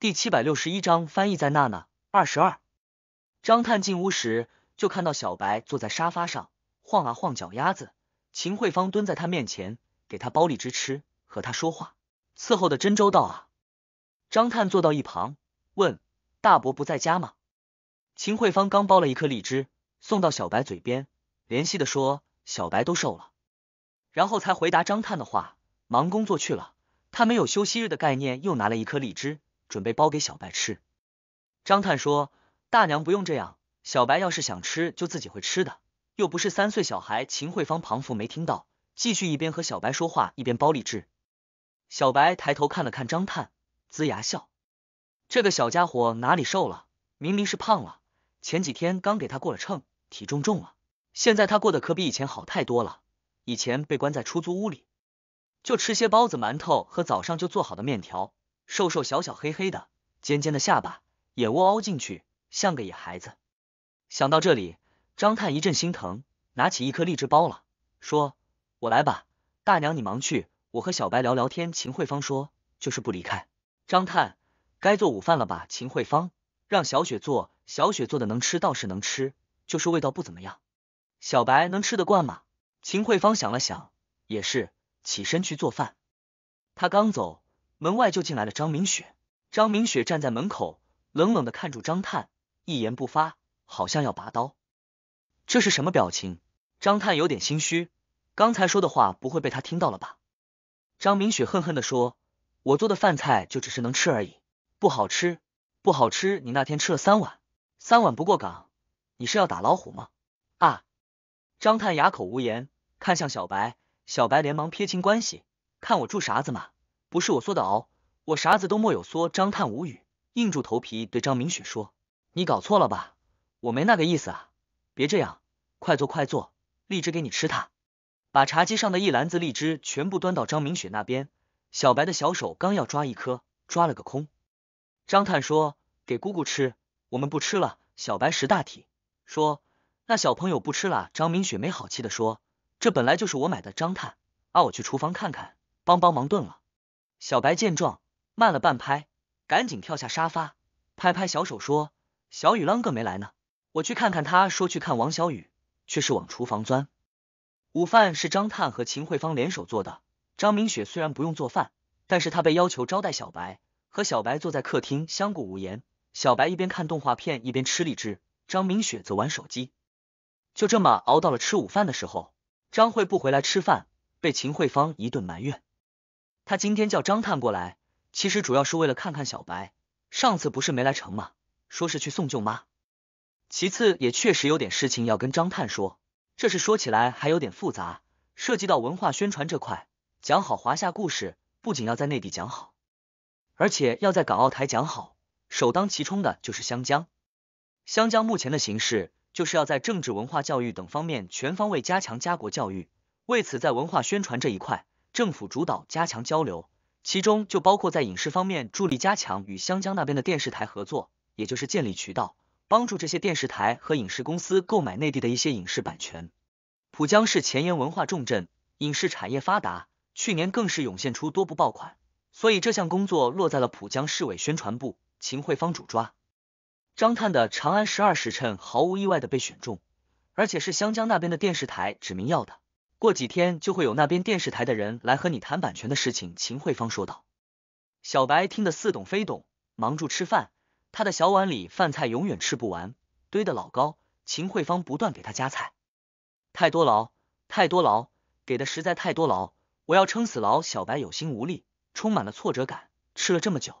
第七百六十一章翻译在娜娜二十二。张探进屋时，就看到小白坐在沙发上，晃啊晃脚丫子。秦慧芳蹲在他面前，给他剥荔枝吃，和他说话，伺候的真周到啊。张探坐到一旁，问：“大伯不在家吗？”秦慧芳刚剥了一颗荔枝，送到小白嘴边，怜惜的说：“小白都瘦了。”然后才回答张探的话：“忙工作去了。”他没有休息日的概念，又拿了一颗荔枝。准备包给小白吃。张探说：“大娘不用这样，小白要是想吃，就自己会吃的，又不是三岁小孩。”秦惠芳、庞父没听到，继续一边和小白说话，一边包荔枝。小白抬头看了看张探，龇牙笑。这个小家伙哪里瘦了？明明是胖了。前几天刚给他过了秤，体重重了。现在他过得可比以前好太多了。以前被关在出租屋里，就吃些包子、馒头和早上就做好的面条。瘦瘦小小黑黑的，尖尖的下巴，眼窝凹进去，像个野孩子。想到这里，张探一阵心疼，拿起一颗荔枝剥了，说：“我来吧，大娘你忙去，我和小白聊聊天。”秦慧芳说：“就是不离开。”张探，该做午饭了吧？秦慧芳让小雪做，小雪做的能吃倒是能吃，就是味道不怎么样。小白能吃得惯吗？秦慧芳想了想，也是，起身去做饭。他刚走。门外就进来了张明雪，张明雪站在门口，冷冷的看住张探，一言不发，好像要拔刀。这是什么表情？张探有点心虚，刚才说的话不会被他听到了吧？张明雪恨恨的说：“我做的饭菜就只是能吃而已，不好吃，不好吃！你那天吃了三碗，三碗不过岗，你是要打老虎吗？”啊！张探哑口无言，看向小白，小白连忙撇清关系，看我住啥子嘛。不是我说的熬，我啥子都莫有说。张探无语，硬住头皮对张明雪说：“你搞错了吧？我没那个意思啊！别这样，快坐快坐，荔枝给你吃。”它。”把茶几上的一篮子荔枝全部端到张明雪那边。小白的小手刚要抓一颗，抓了个空。张探说：“给姑姑吃，我们不吃了。”小白识大体，说：“那小朋友不吃了。”张明雪没好气的说：“这本来就是我买的。”张探啊，我去厨房看看，帮帮忙炖了。小白见状慢了半拍，赶紧跳下沙发，拍拍小手说：“小雨啷个没来呢，我去看看他。”说去看王小雨，却是往厨房钻。午饭是张探和秦慧芳联手做的。张明雪虽然不用做饭，但是她被要求招待小白。和小白坐在客厅，相顾无言。小白一边看动画片，一边吃荔枝，张明雪则玩手机。就这么熬到了吃午饭的时候，张慧不回来吃饭，被秦慧芳一顿埋怨。他今天叫张探过来，其实主要是为了看看小白。上次不是没来成吗？说是去送舅妈。其次，也确实有点事情要跟张探说。这事说起来还有点复杂，涉及到文化宣传这块。讲好华夏故事，不仅要在内地讲好，而且要在港澳台讲好。首当其冲的就是湘江。湘江目前的形势，就是要在政治、文化、教育等方面全方位加强家国教育。为此，在文化宣传这一块。政府主导加强交流，其中就包括在影视方面助力加强与湘江那边的电视台合作，也就是建立渠道，帮助这些电视台和影视公司购买内地的一些影视版权。浦江是前沿文化重镇，影视产业发达，去年更是涌现出多部爆款，所以这项工作落在了浦江市委宣传部秦慧芳主抓。张探的《长安十二时辰》毫无意外的被选中，而且是湘江那边的电视台指名要的。过几天就会有那边电视台的人来和你谈版权的事情。”秦慧芳说道。小白听得似懂非懂，忙住吃饭。他的小碗里饭菜永远吃不完，堆得老高。秦慧芳不断给他夹菜，太多劳，太多劳，给的实在太多劳，我要撑死劳。小白有心无力，充满了挫折感。吃了这么久，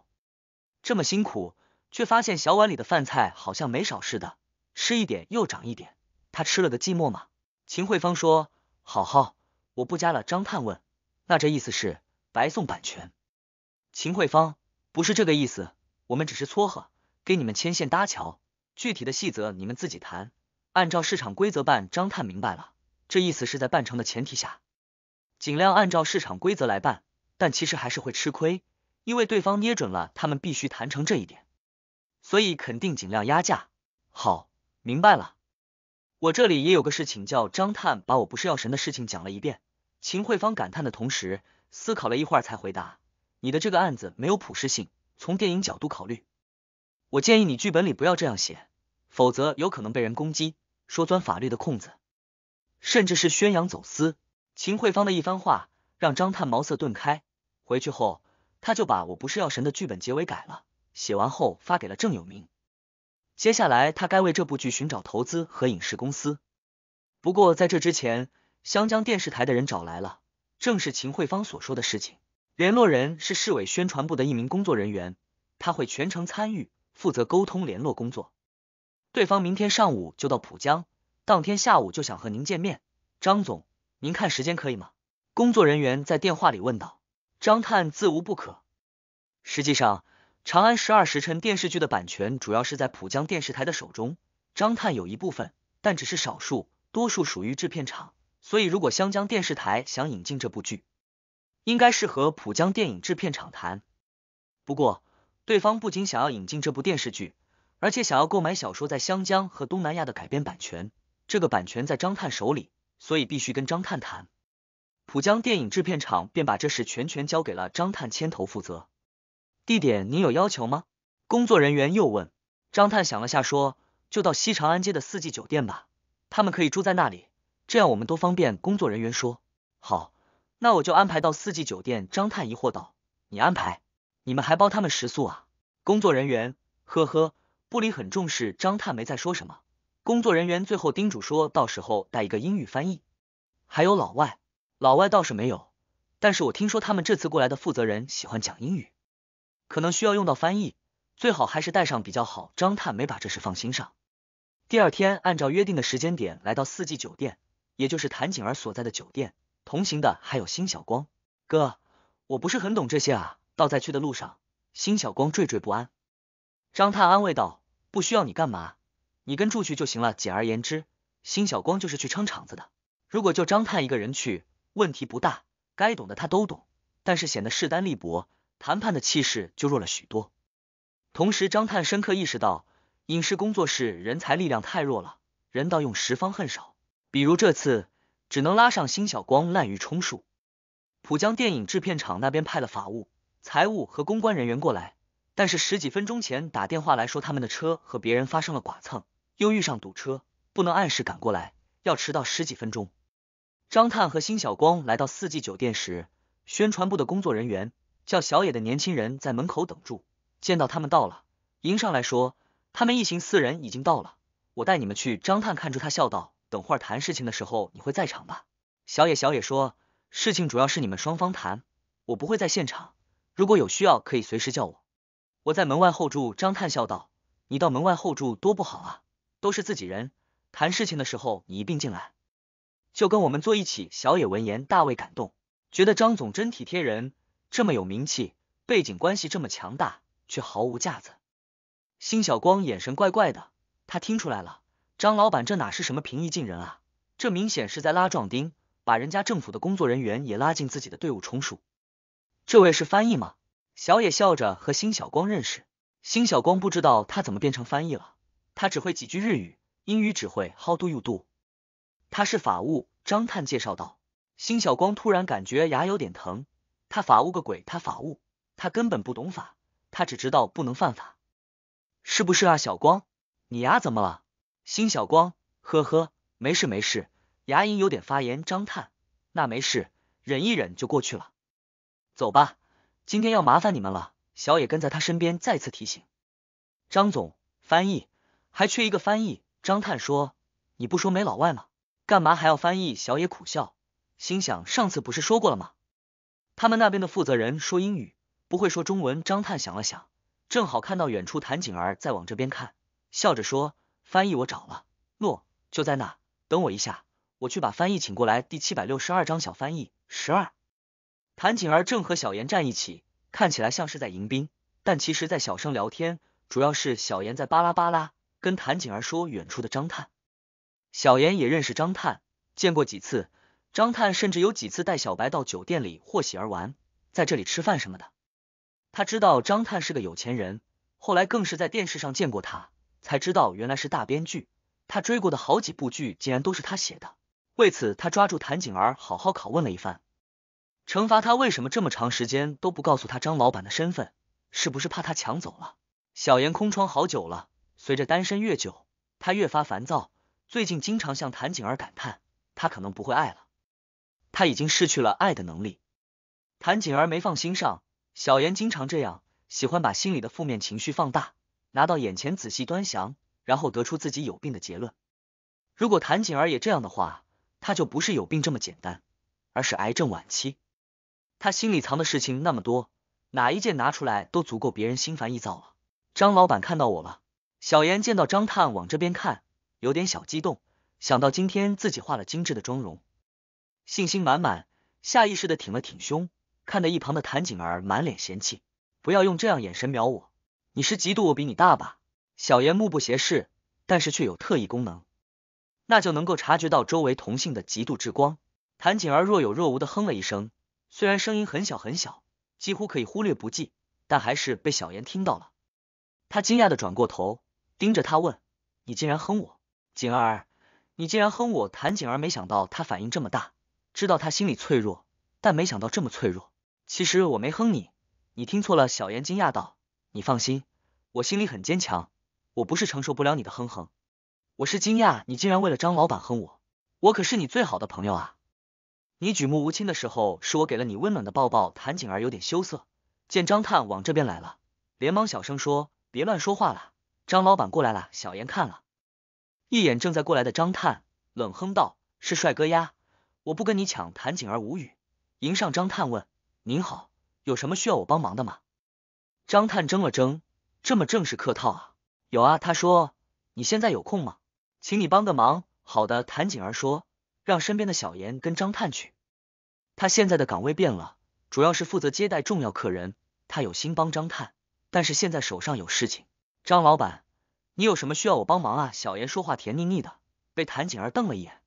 这么辛苦，却发现小碗里的饭菜好像没少似的，吃一点又长一点。他吃了个寂寞吗？秦慧芳说。好好，我不加了。张探问，那这意思是白送版权？秦慧芳不是这个意思，我们只是撮合，给你们牵线搭桥，具体的细则你们自己谈，按照市场规则办。张探明白了，这意思是在办成的前提下，尽量按照市场规则来办，但其实还是会吃亏，因为对方捏准了他们必须谈成这一点，所以肯定尽量压价。好，明白了。我这里也有个事，请教张探，把我不是药神的事情讲了一遍。秦慧芳感叹的同时，思考了一会儿，才回答：你的这个案子没有普适性，从电影角度考虑，我建议你剧本里不要这样写，否则有可能被人攻击，说钻法律的空子，甚至是宣扬走私。秦慧芳的一番话让张探茅塞顿开，回去后他就把我不是药神的剧本结尾改了，写完后发给了郑有明。接下来，他该为这部剧寻找投资和影视公司。不过，在这之前，湘江电视台的人找来了，正是秦慧芳所说的事情。联络人是市委宣传部的一名工作人员，他会全程参与，负责沟通联络工作。对方明天上午就到浦江，当天下午就想和您见面，张总，您看时间可以吗？工作人员在电话里问道。张探自无不可。实际上。《长安十二时辰》电视剧的版权主要是在浦江电视台的手中，张探有一部分，但只是少数，多数属于制片厂。所以，如果湘江电视台想引进这部剧，应该是和浦江电影制片厂谈。不过，对方不仅想要引进这部电视剧，而且想要购买小说在湘江和东南亚的改编版权。这个版权在张探手里，所以必须跟张探谈。浦江电影制片厂便把这事全权交给了张探牵头负责。地点您有要求吗？工作人员又问。张探想了下说：“就到西长安街的四季酒店吧，他们可以住在那里，这样我们都方便。”工作人员说：“好，那我就安排到四季酒店。”张探疑惑道：“你安排？你们还包他们食宿啊？”工作人员：“呵呵，部里很重视。”张探没再说什么。工作人员最后叮嘱说：“到时候带一个英语翻译，还有老外。老外倒是没有，但是我听说他们这次过来的负责人喜欢讲英语。”可能需要用到翻译，最好还是带上比较好。张探没把这事放心上。第二天，按照约定的时间点来到四季酒店，也就是谭景儿所在的酒店。同行的还有辛小光。哥，我不是很懂这些啊，倒在去的路上。辛小光惴惴不安。张探安慰道：“不需要你干嘛，你跟住去就行了。”简而言之，辛小光就是去撑场子的。如果就张探一个人去，问题不大，该懂的他都懂，但是显得势单力薄。谈判的气势就弱了许多。同时，张探深刻意识到影视工作室人才力量太弱了，人到用时方恨少。比如这次，只能拉上辛晓光滥竽充数。浦江电影制片厂那边派了法务、财务和公关人员过来，但是十几分钟前打电话来说，他们的车和别人发生了剐蹭，又遇上堵车，不能按时赶过来，要迟到十几分钟。张探和辛晓光来到四季酒店时，宣传部的工作人员。叫小野的年轻人在门口等住，见到他们到了，迎上来说：“他们一行四人已经到了，我带你们去。”张探看出他笑道：“等会儿谈事情的时候，你会在场吧？”小野小野说：“事情主要是你们双方谈，我不会在现场。如果有需要，可以随时叫我。”我在门外候住。张探笑道：“你到门外候住多不好啊，都是自己人。谈事情的时候，你一并进来，就跟我们坐一起。”小野闻言大为感动，觉得张总真体贴人。这么有名气，背景关系这么强大，却毫无架子。辛小光眼神怪怪的，他听出来了，张老板这哪是什么平易近人啊？这明显是在拉壮丁，把人家政府的工作人员也拉进自己的队伍充数。这位是翻译吗？小野笑着和辛小光认识。辛小光不知道他怎么变成翻译了，他只会几句日语，英语只会 How do you do？他是法务，张探介绍道。辛小光突然感觉牙有点疼。他法务个鬼，他法务，他根本不懂法，他只知道不能犯法，是不是啊？小光，你牙怎么了？新小光，呵呵，没事没事，牙龈有点发炎。张探，那没事，忍一忍就过去了。走吧，今天要麻烦你们了。小野跟在他身边再次提醒，张总，翻译还缺一个翻译。张探说：“你不说没老外吗？干嘛还要翻译？”小野苦笑，心想上次不是说过了吗？他们那边的负责人说英语不会说中文。张探想了想，正好看到远处谭景儿在往这边看，笑着说：“翻译我找了，诺就在那，等我一下，我去把翻译请过来。”第七百六十二章小翻译十二。谭景儿正和小严站一起，看起来像是在迎宾，但其实在小声聊天，主要是小严在巴拉巴拉跟谭景儿说远处的张探。小严也认识张探，见过几次。张探甚至有几次带小白到酒店里或喜儿玩，在这里吃饭什么的。他知道张探是个有钱人，后来更是在电视上见过他，才知道原来是大编剧。他追过的好几部剧，竟然都是他写的。为此，他抓住谭景儿好好拷问了一番，惩罚他为什么这么长时间都不告诉他张老板的身份，是不是怕他抢走了？小严空窗好久了，随着单身越久，他越发烦躁。最近经常向谭景儿感叹，他可能不会爱了。他已经失去了爱的能力。谭景儿没放心上，小妍经常这样，喜欢把心里的负面情绪放大，拿到眼前仔细端详，然后得出自己有病的结论。如果谭景儿也这样的话，他就不是有病这么简单，而是癌症晚期。他心里藏的事情那么多，哪一件拿出来都足够别人心烦意躁了。张老板看到我了，小妍见到张探往这边看，有点小激动，想到今天自己化了精致的妆容。信心满满，下意识的挺了挺胸，看得一旁的谭景儿满脸嫌弃。不要用这样眼神瞄我，你是嫉妒我比你大吧？小妍目不斜视，但是却有特异功能，那就能够察觉到周围同性的嫉妒之光。谭景儿若有若无的哼了一声，虽然声音很小很小，几乎可以忽略不计，但还是被小妍听到了。他惊讶的转过头，盯着他问：“你竟然哼我？”景儿，你竟然哼我？”谭景儿没想到他反应这么大。知道他心里脆弱，但没想到这么脆弱。其实我没哼你，你听错了。小妍惊讶道：“你放心，我心里很坚强，我不是承受不了你的哼哼，我是惊讶你竟然为了张老板哼我，我可是你最好的朋友啊！你举目无亲的时候，是我给了你温暖的抱抱。”谭景儿有点羞涩，见张探往这边来了，连忙小声说：“别乱说话了，张老板过来了。”小妍看了一眼正在过来的张探，冷哼道：“是帅哥呀。”我不跟你抢，谭景儿无语，迎上张探问：“您好，有什么需要我帮忙的吗？”张探怔了怔，这么正式客套啊？有啊，他说：“你现在有空吗？请你帮个忙。”好的，谭景儿说：“让身边的小严跟张探去。”他现在的岗位变了，主要是负责接待重要客人。他有心帮张探，但是现在手上有事情。张老板，你有什么需要我帮忙啊？小严说话甜腻腻的，被谭景儿瞪了一眼。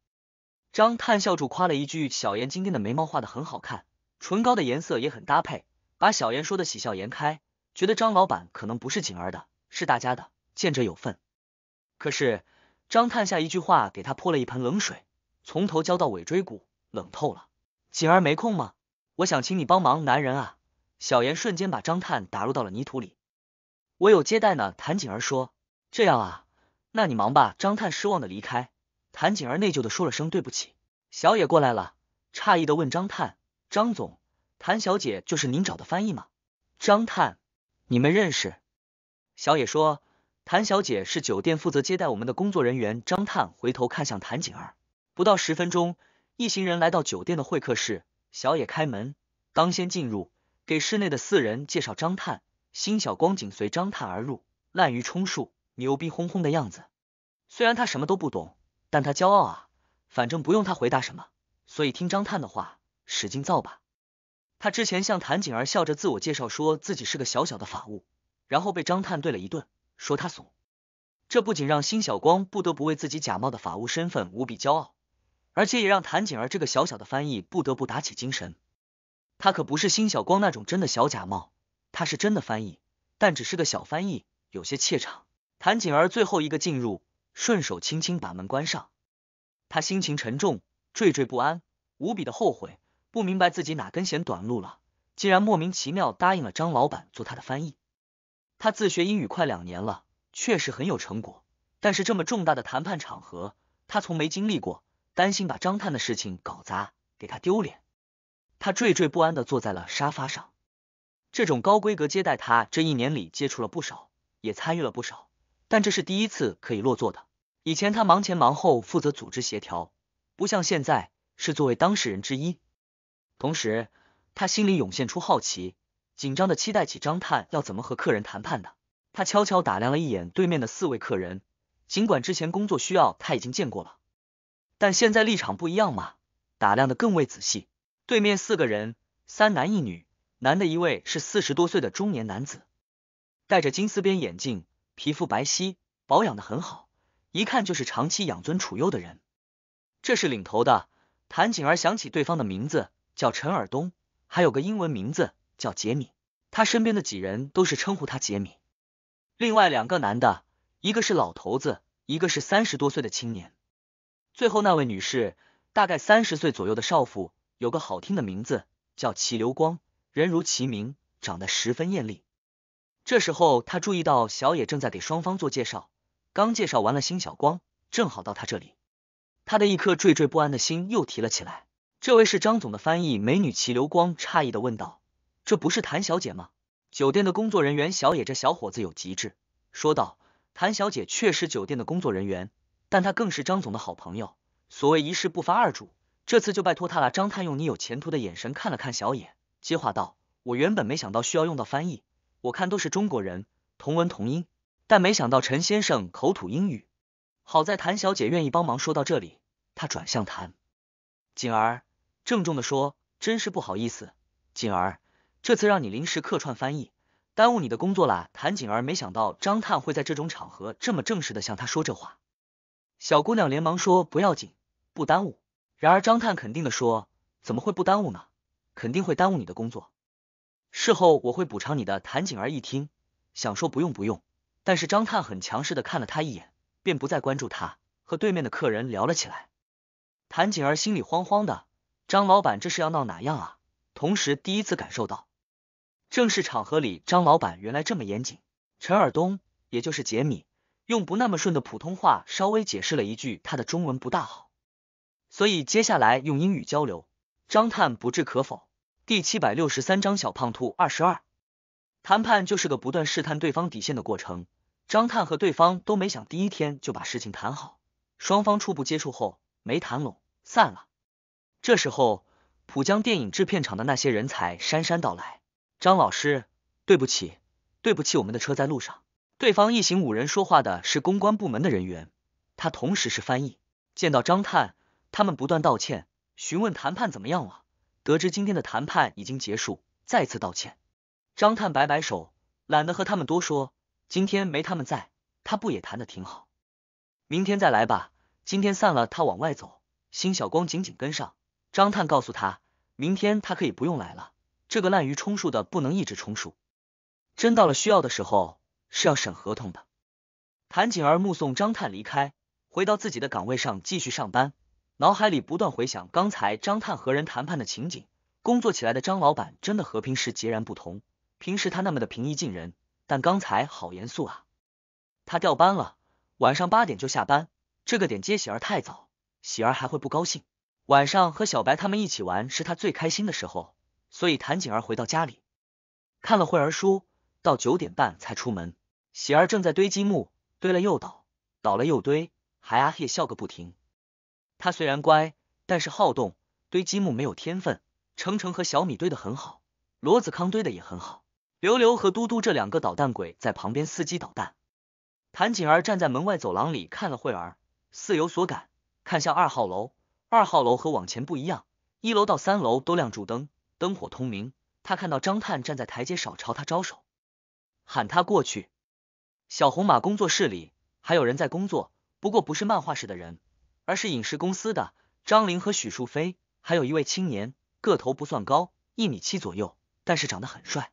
张探笑住夸了一句：“小妍今天的眉毛画的很好看，唇膏的颜色也很搭配。”把小妍说的喜笑颜开，觉得张老板可能不是景儿的，是大家的，见者有份。可是张探下一句话给他泼了一盆冷水，从头浇到尾椎骨，冷透了。景儿没空吗？我想请你帮忙，男人啊！小妍瞬间把张探打入到了泥土里。我有接待呢，谭景儿说：“这样啊，那你忙吧。”张探失望的离开。谭景儿内疚的说了声对不起。小野过来了，诧异的问张探：“张总，谭小姐就是您找的翻译吗？”张探，你们认识？小野说：“谭小姐是酒店负责接待我们的工作人员。”张探回头看向谭景儿。不到十分钟，一行人来到酒店的会客室。小野开门，当先进入，给室内的四人介绍张探。辛小光紧随张探而入，滥竽充数，牛逼哄哄的样子。虽然他什么都不懂。但他骄傲啊，反正不用他回答什么，所以听张探的话，使劲造吧。他之前向谭景儿笑着自我介绍，说自己是个小小的法务，然后被张探对了一顿，说他怂。这不仅让辛小光不得不为自己假冒的法务身份无比骄傲，而且也让谭景儿这个小小的翻译不得不打起精神。他可不是辛小光那种真的小假冒，他是真的翻译，但只是个小翻译，有些怯场。谭景儿最后一个进入。顺手轻轻把门关上，他心情沉重，惴惴不安，无比的后悔，不明白自己哪根弦短路了，竟然莫名其妙答应了张老板做他的翻译。他自学英语快两年了，确实很有成果，但是这么重大的谈判场合，他从没经历过，担心把张探的事情搞砸，给他丢脸。他惴惴不安的坐在了沙发上，这种高规格接待，他这一年里接触了不少，也参与了不少。但这是第一次可以落座的。以前他忙前忙后，负责组织协调，不像现在是作为当事人之一。同时，他心里涌现出好奇，紧张的期待起张探要怎么和客人谈判的。他悄悄打量了一眼对面的四位客人，尽管之前工作需要他已经见过了，但现在立场不一样嘛，打量的更为仔细。对面四个人，三男一女，男的一位是四十多岁的中年男子，戴着金丝边眼镜。皮肤白皙，保养的很好，一看就是长期养尊处优的人。这是领头的谭景儿，想起对方的名字叫陈尔东，还有个英文名字叫杰米。他身边的几人都是称呼他杰米。另外两个男的，一个是老头子，一个是三十多岁的青年。最后那位女士，大概三十岁左右的少妇，有个好听的名字叫齐流光，人如其名，长得十分艳丽。这时候，他注意到小野正在给双方做介绍，刚介绍完了，新小光正好到他这里，他的一颗惴惴不安的心又提了起来。这位是张总的翻译美女齐流光，诧异的问道：“这不是谭小姐吗？”酒店的工作人员小野这小伙子有急智，说道：“谭小姐确实酒店的工作人员，但她更是张总的好朋友。所谓一事不发二主，这次就拜托她了。”张探用你有前途的眼神看了看小野，接话道：“我原本没想到需要用到翻译。”我看都是中国人，同文同音，但没想到陈先生口吐英语。好在谭小姐愿意帮忙。说到这里，他转向谭锦儿，郑重的说：“真是不好意思，锦儿，这次让你临时客串翻译，耽误你的工作啦。”谭锦儿没想到张探会在这种场合这么正式的向她说这话。小姑娘连忙说：“不要紧，不耽误。”然而张探肯定的说：“怎么会不耽误呢？肯定会耽误你的工作。”事后我会补偿你的。谭景儿一听，想说不用不用，但是张探很强势的看了他一眼，便不再关注他，和对面的客人聊了起来。谭景儿心里慌慌的，张老板这是要闹哪样啊？同时第一次感受到，正式场合里张老板原来这么严谨。陈尔东，也就是杰米，用不那么顺的普通话稍微解释了一句，他的中文不大好，所以接下来用英语交流。张探不置可否。第七百六十三章小胖兔二十二。谈判就是个不断试探对方底线的过程。张探和对方都没想第一天就把事情谈好。双方初步接触后没谈拢，散了。这时候，浦江电影制片厂的那些人才姗姗到来。张老师，对不起，对不起，我们的车在路上。对方一行五人说话的是公关部门的人员，他同时是翻译。见到张探，他们不断道歉，询问谈判怎么样了。得知今天的谈判已经结束，再次道歉。张探摆摆手，懒得和他们多说。今天没他们在，他不也谈的挺好。明天再来吧，今天散了他往外走，辛晓光紧紧跟上。张探告诉他，明天他可以不用来了，这个滥竽充数的不能一直充数，真到了需要的时候是要审合同的。谭景儿目送张探离开，回到自己的岗位上继续上班。脑海里不断回想刚才张探和人谈判的情景，工作起来的张老板真的和平时截然不同。平时他那么的平易近人，但刚才好严肃啊！他调班了，晚上八点就下班，这个点接喜儿太早，喜儿还会不高兴。晚上和小白他们一起玩是他最开心的时候，所以谭景儿回到家里看了会儿书，到九点半才出门。喜儿正在堆积木，堆了又倒，倒了又堆，还啊嘿笑个不停。他虽然乖，但是好动，堆积木没有天分。程程和小米堆的很好，罗子康堆的也很好。刘刘和嘟嘟这两个捣蛋鬼在旁边伺机捣蛋。谭景儿站在门外走廊里看了会儿，似有所感，看向二号楼。二号楼和往前不一样，一楼到三楼都亮住灯，灯火通明。他看到张探站在台阶上朝他招手，喊他过去。小红马工作室里还有人在工作，不过不是漫画室的人。而是影视公司的张玲和许树飞，还有一位青年，个头不算高，一米七左右，但是长得很帅。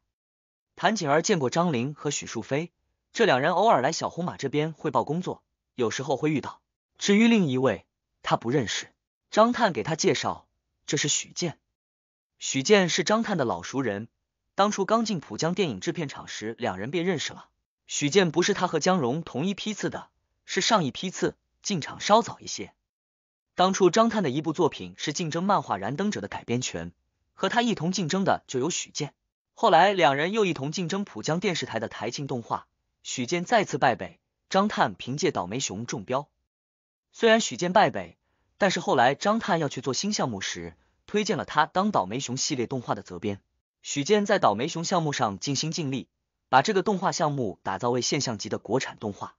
谭景儿见过张玲和许树飞，这两人偶尔来小红马这边汇报工作，有时候会遇到。至于另一位，他不认识。张探给他介绍，这是许健。许健是张探的老熟人，当初刚进浦江电影制片厂时，两人便认识了。许健不是他和江荣同一批次的，是上一批次进厂稍早一些。当初张探的一部作品是竞争漫画《燃灯者》的改编权，和他一同竞争的就有许健。后来两人又一同竞争浦江电视台的台庆动画，许健再次败北，张探凭借《倒霉熊》中标。虽然许健败北，但是后来张探要去做新项目时，推荐了他当《倒霉熊》系列动画的责编。许健在《倒霉熊》项目上尽心尽力，把这个动画项目打造为现象级的国产动画。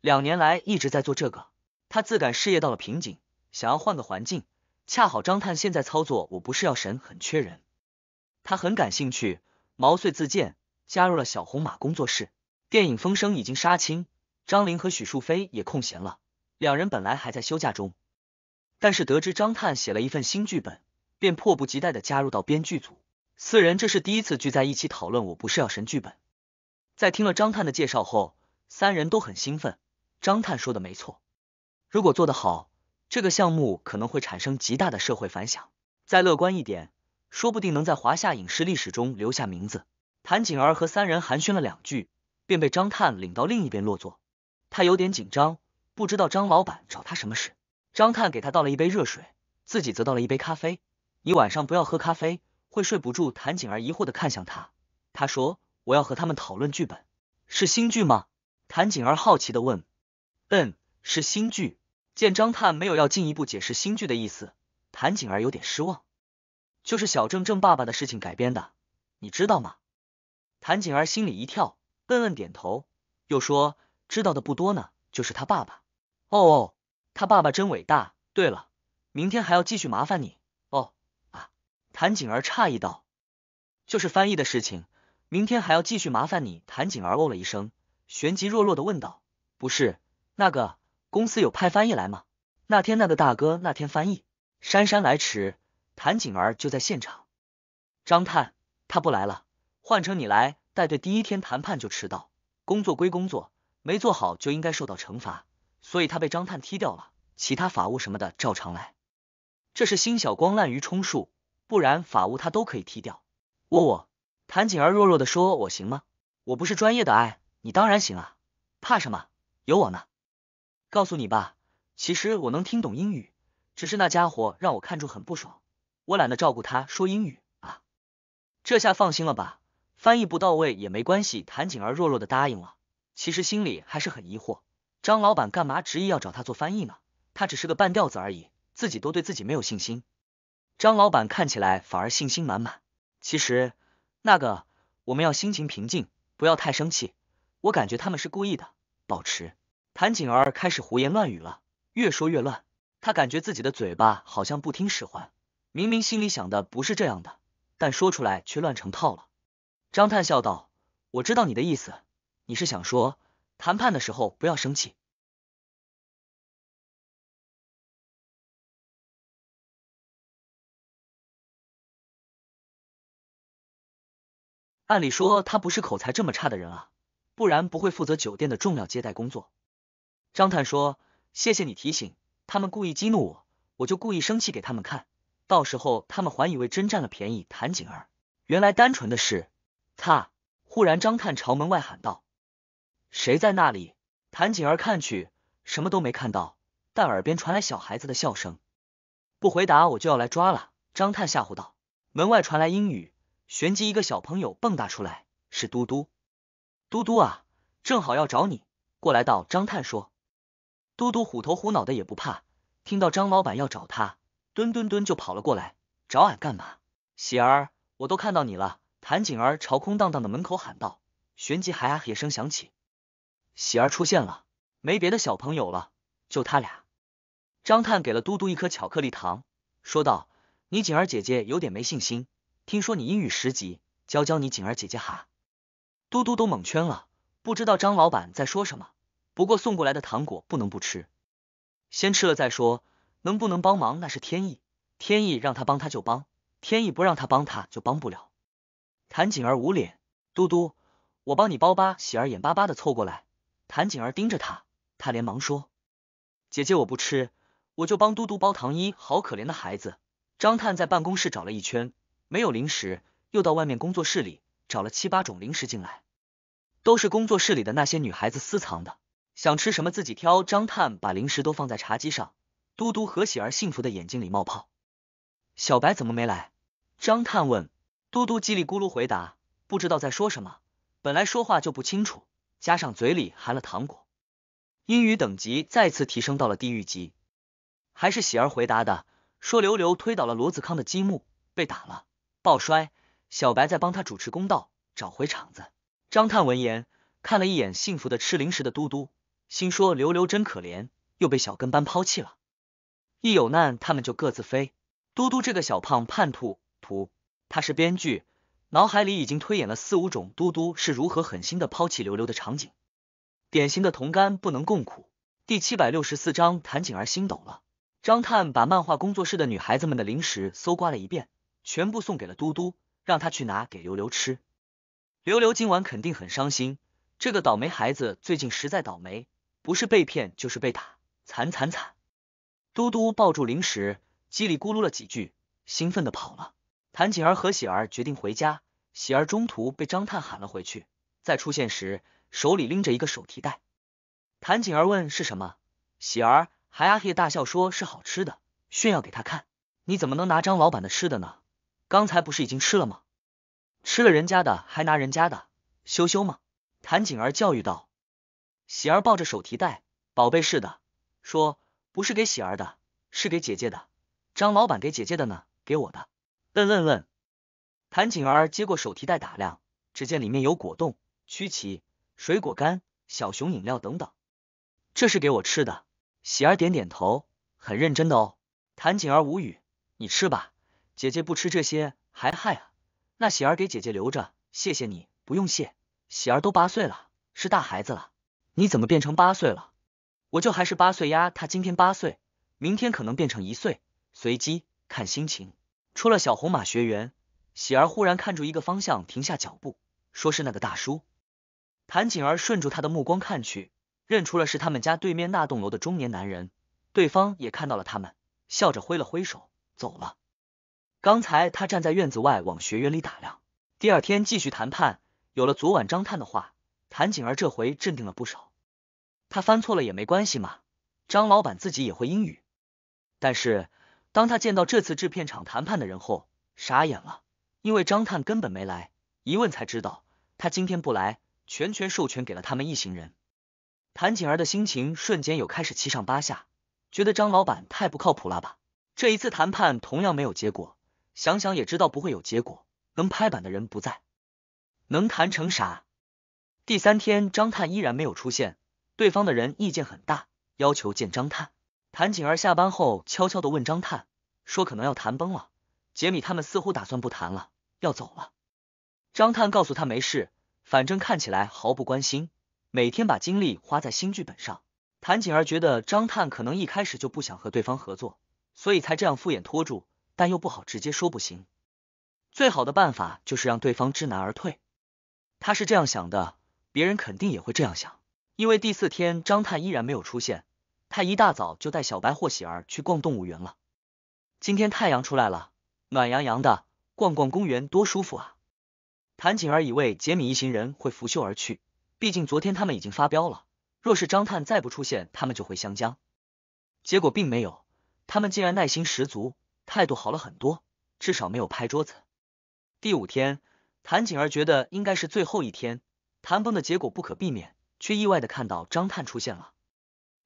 两年来一直在做这个。他自感事业到了瓶颈，想要换个环境。恰好张探现在操作《我不是药神》很缺人，他很感兴趣，毛遂自荐加入了小红马工作室。电影《风声》已经杀青，张玲和许树飞也空闲了。两人本来还在休假中，但是得知张探写了一份新剧本，便迫不及待的加入到编剧组。四人这是第一次聚在一起讨论《我不是药神》剧本，在听了张探的介绍后，三人都很兴奋。张探说的没错。如果做得好，这个项目可能会产生极大的社会反响。再乐观一点，说不定能在华夏影视历史中留下名字。谭景儿和三人寒暄了两句，便被张探领到另一边落座。他有点紧张，不知道张老板找他什么事。张探给他倒了一杯热水，自己则倒了一杯咖啡。你晚上不要喝咖啡，会睡不住。谭景儿疑惑地看向他，他说：“我要和他们讨论剧本，是新剧吗？”谭景儿好奇地问：“嗯。”是新剧，见张探没有要进一步解释新剧的意思，谭景儿有点失望。就是小正正爸爸的事情改编的，你知道吗？谭景儿心里一跳，笨笨点头，又说：“知道的不多呢，就是他爸爸。”哦哦，他爸爸真伟大。对了，明天还要继续麻烦你哦啊！谭景儿诧异道：“就是翻译的事情，明天还要继续麻烦你。”谭景儿哦了一声，旋即弱弱的问道：“不是那个？”公司有派翻译来吗？那天那个大哥，那天翻译姗姗来迟，谭景儿就在现场。张探他不来了，换成你来带队，第一天谈判就迟到，工作归工作，没做好就应该受到惩罚，所以他被张探踢掉了。其他法务什么的照常来，这是辛小光滥竽充数，不然法务他都可以踢掉。我我谭景儿弱弱的说，我行吗？我不是专业的，哎，你当然行啊，怕什么？有我呢。告诉你吧，其实我能听懂英语，只是那家伙让我看住很不爽，我懒得照顾他说英语啊。这下放心了吧，翻译不到位也没关系。谭景儿弱弱的答应了，其实心里还是很疑惑，张老板干嘛执意要找他做翻译呢？他只是个半吊子而已，自己都对自己没有信心。张老板看起来反而信心满满，其实那个我们要心情平静，不要太生气，我感觉他们是故意的，保持。谭景儿开始胡言乱语了，越说越乱。他感觉自己的嘴巴好像不听使唤，明明心里想的不是这样的，但说出来却乱成套了。张探笑道：“我知道你的意思，你是想说谈判的时候不要生气。按理说他不是口才这么差的人啊，不然不会负责酒店的重要接待工作。”张探说：“谢谢你提醒，他们故意激怒我，我就故意生气给他们看，到时候他们还以为真占了便宜。”谭景儿原来单纯的是他。忽然张探朝门外喊道：“谁在那里？”谭景儿看去，什么都没看到，但耳边传来小孩子的笑声。不回答我就要来抓了，张探吓唬道。门外传来英语，旋即一个小朋友蹦跶出来，是嘟嘟。嘟嘟啊，正好要找你过来。到张探说。嘟嘟虎头虎脑的也不怕，听到张老板要找他，墩墩墩就跑了过来，找俺干嘛？喜儿，我都看到你了！谭景儿朝空荡荡的门口喊道，旋即还啊一声响起，喜儿出现了，没别的小朋友了，就他俩。张探给了嘟嘟一颗巧克力糖，说道：“你景儿姐姐有点没信心，听说你英语十级，教教你景儿姐姐哈。”嘟嘟都蒙圈了，不知道张老板在说什么。不过送过来的糖果不能不吃，先吃了再说。能不能帮忙那是天意，天意让他帮他就帮，天意不让他帮他就帮不了。谭景儿捂脸，嘟嘟，我帮你包吧。喜儿眼巴巴的凑过来，谭景儿盯着他，他连忙说：“姐姐，我不吃，我就帮嘟嘟包糖衣。”好可怜的孩子。张探在办公室找了一圈，没有零食，又到外面工作室里找了七八种零食进来，都是工作室里的那些女孩子私藏的。想吃什么自己挑。张探把零食都放在茶几上，嘟嘟和喜儿幸福的眼睛里冒泡。小白怎么没来？张探问。嘟嘟叽里咕噜回答，不知道在说什么。本来说话就不清楚，加上嘴里含了糖果，英语等级再次提升到了地狱级。还是喜儿回答的，说刘刘推倒了罗子康的积木，被打了抱摔。小白在帮他主持公道，找回场子。张探闻言，看了一眼幸福的吃零食的嘟嘟。心说刘刘真可怜，又被小跟班抛弃了。一有难，他们就各自飞。嘟嘟这个小胖叛徒，徒他是编剧，脑海里已经推演了四五种嘟嘟是如何狠心的抛弃刘刘的场景。典型的同甘不能共苦。第七百六十四章，谭景儿心抖了。张探把漫画工作室的女孩子们的零食搜刮了一遍，全部送给了嘟嘟，让他去拿给刘刘吃。刘刘今晚肯定很伤心。这个倒霉孩子最近实在倒霉。不是被骗就是被打，惨惨惨！嘟嘟抱住零食，叽里咕噜了几句，兴奋的跑了。谭锦儿和喜儿决定回家，喜儿中途被张探喊了回去。再出现时，手里拎着一个手提袋。谭锦儿问是什么，喜儿还阿嘿大笑，说是好吃的，炫耀给他看。你怎么能拿张老板的吃的呢？刚才不是已经吃了吗？吃了人家的还拿人家的，羞羞吗？谭锦儿教育道。喜儿抱着手提袋，宝贝似的说：“不是给喜儿的，是给姐姐的。张老板给姐姐的呢，给我的。”“嗯嗯嗯。”谭锦儿接过手提袋打量，只见里面有果冻、曲奇、水果干、小熊饮料等等。这是给我吃的。喜儿点点头，很认真的哦。谭锦儿无语：“你吃吧，姐姐不吃这些还害啊。那喜儿给姐姐留着，谢谢你。不用谢，喜儿都八岁了，是大孩子了。”你怎么变成八岁了？我就还是八岁呀，他今天八岁，明天可能变成一岁，随机看心情。出了小红马学员，喜儿忽然看住一个方向，停下脚步，说是那个大叔。谭景儿顺住他的目光看去，认出了是他们家对面那栋楼的中年男人。对方也看到了他们，笑着挥了挥手，走了。刚才他站在院子外往学员里打量。第二天继续谈判，有了昨晚张探的话，谭景儿这回镇定了不少。他翻错了也没关系嘛，张老板自己也会英语。但是当他见到这次制片厂谈判的人后，傻眼了，因为张探根本没来。一问才知道，他今天不来，全权授权给了他们一行人。谭锦儿的心情瞬间有开始七上八下，觉得张老板太不靠谱了吧？这一次谈判同样没有结果，想想也知道不会有结果，能拍板的人不在，能谈成啥？第三天，张探依然没有出现。对方的人意见很大，要求见张探。谭景儿下班后悄悄的问张探，说可能要谈崩了。杰米他们似乎打算不谈了，要走了。张探告诉他没事，反正看起来毫不关心，每天把精力花在新剧本上。谭景儿觉得张探可能一开始就不想和对方合作，所以才这样敷衍拖住，但又不好直接说不行。最好的办法就是让对方知难而退。他是这样想的，别人肯定也会这样想。因为第四天张探依然没有出现，他一大早就带小白或喜儿去逛动物园了。今天太阳出来了，暖洋洋的，逛逛公园多舒服啊！谭景儿以为杰米一行人会拂袖而去，毕竟昨天他们已经发飙了。若是张探再不出现，他们就回湘江。结果并没有，他们竟然耐心十足，态度好了很多，至少没有拍桌子。第五天，谭景儿觉得应该是最后一天，谈崩的结果不可避免。却意外的看到张探出现了，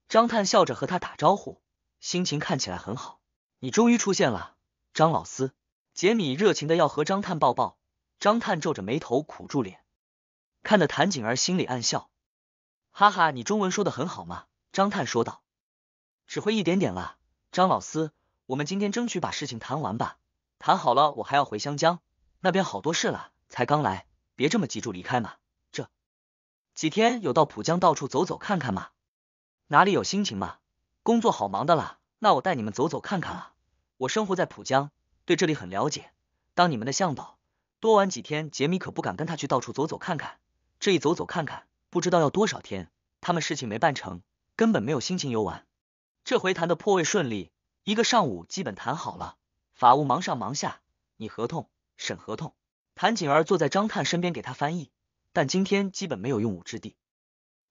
张探笑着和他打招呼，心情看起来很好。你终于出现了，张老四。杰米热情的要和张探抱抱，张探皱着眉头苦住脸，看得谭景儿心里暗笑。哈哈，你中文说的很好嘛？张探说道。只会一点点啦，张老四。我们今天争取把事情谈完吧，谈好了我还要回湘江，那边好多事啦，才刚来，别这么急着离开嘛。几天有到浦江到处走走看看吗？哪里有心情吗？工作好忙的啦。那我带你们走走看看啊。我生活在浦江，对这里很了解，当你们的向导，多玩几天。杰米可不敢跟他去到处走走看看，这一走走看看，不知道要多少天。他们事情没办成，根本没有心情游玩。这回谈的颇为顺利，一个上午基本谈好了。法务忙上忙下，拟合同、审合同。谭景儿坐在张探身边，给他翻译。但今天基本没有用武之地。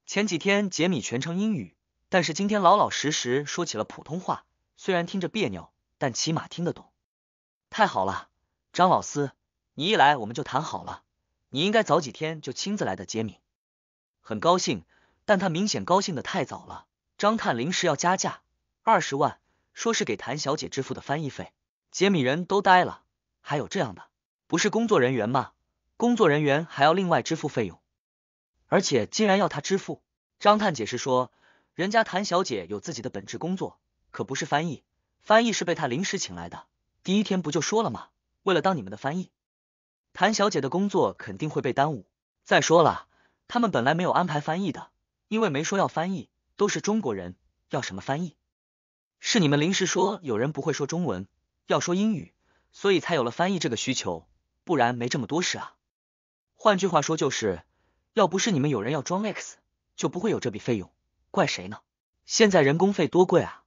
前几天杰米全程英语，但是今天老老实实说起了普通话，虽然听着别扭，但起码听得懂。太好了，张老师，你一来我们就谈好了。你应该早几天就亲自来的，杰米。很高兴，但他明显高兴的太早了。张探临时要加价二十万，说是给谭小姐支付的翻译费。杰米人都呆了，还有这样的？不是工作人员吗？工作人员还要另外支付费用，而且竟然要他支付。张探解释说：“人家谭小姐有自己的本职工作，可不是翻译。翻译是被他临时请来的。第一天不就说了吗？为了当你们的翻译，谭小姐的工作肯定会被耽误。再说了，他们本来没有安排翻译的，因为没说要翻译，都是中国人，要什么翻译？是你们临时说有人不会说中文，要说英语，所以才有了翻译这个需求，不然没这么多事啊。”换句话说，就是要不是你们有人要装 X，就不会有这笔费用，怪谁呢？现在人工费多贵啊！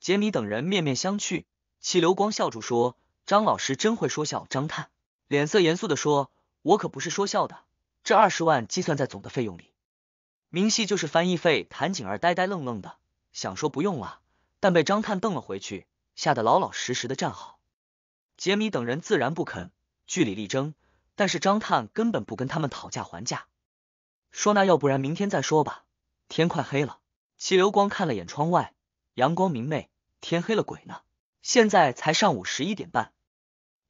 杰米等人面面相觑，齐流光笑住说：“张老师真会说笑。”张探脸色严肃的说：“我可不是说笑的，这二十万计算在总的费用里，明细就是翻译费。”谭景儿呆呆愣愣的想说不用了，但被张探瞪了回去，吓得老老实实的站好。杰米等人自然不肯，据理力争。但是张探根本不跟他们讨价还价，说那要不然明天再说吧。天快黑了，齐流光看了眼窗外，阳光明媚，天黑了鬼呢？现在才上午十一点半，